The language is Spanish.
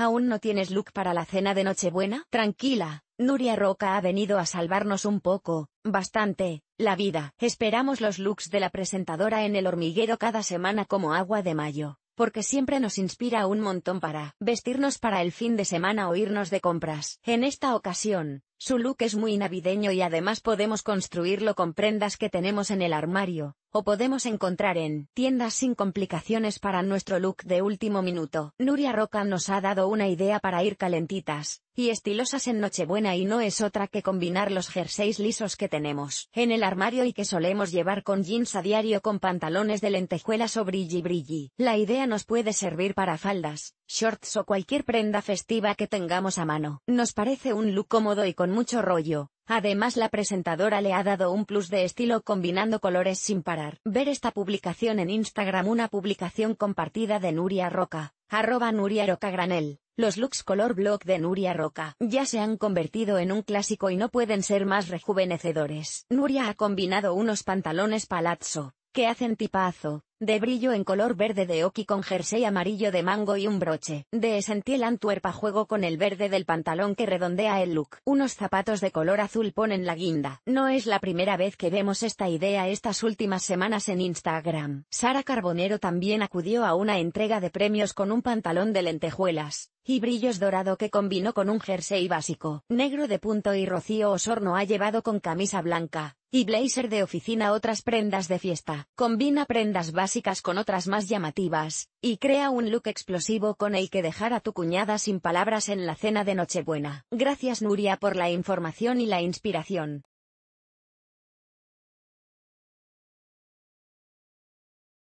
¿Aún no tienes look para la cena de Nochebuena? Tranquila, Nuria Roca ha venido a salvarnos un poco, bastante, la vida. Esperamos los looks de la presentadora en el hormiguero cada semana como agua de mayo, porque siempre nos inspira un montón para vestirnos para el fin de semana o irnos de compras. En esta ocasión, su look es muy navideño y además podemos construirlo con prendas que tenemos en el armario, o podemos encontrar en tiendas sin complicaciones para nuestro look de último minuto. Nuria Roca nos ha dado una idea para ir calentitas y estilosas en Nochebuena y no es otra que combinar los jerseys lisos que tenemos en el armario y que solemos llevar con jeans a diario con pantalones de lentejuelas o brilli brilli. La idea nos puede servir para faldas, shorts o cualquier prenda festiva que tengamos a mano. Nos parece un look cómodo y con mucho rollo, Además la presentadora le ha dado un plus de estilo combinando colores sin parar. Ver esta publicación en Instagram una publicación compartida de Nuria Roca, arroba Nuria Roca Granel. Los looks color blog de Nuria Roca ya se han convertido en un clásico y no pueden ser más rejuvenecedores. Nuria ha combinado unos pantalones palazzo, que hacen tipazo, de brillo en color verde de oki con jersey amarillo de mango y un broche, de Essentiel Antuerpa juego con el verde del pantalón que redondea el look, unos zapatos de color azul ponen la guinda. No es la primera vez que vemos esta idea estas últimas semanas en Instagram. Sara Carbonero también acudió a una entrega de premios con un pantalón de lentejuelas, y brillos dorado que combinó con un jersey básico, negro de punto y Rocío Osorno ha llevado con camisa blanca, y blazer de oficina otras prendas de fiesta, combina prendas básicas con otras más llamativas, y crea un look explosivo con el que dejar a tu cuñada sin palabras en la cena de Nochebuena. Gracias Nuria por la información y la inspiración.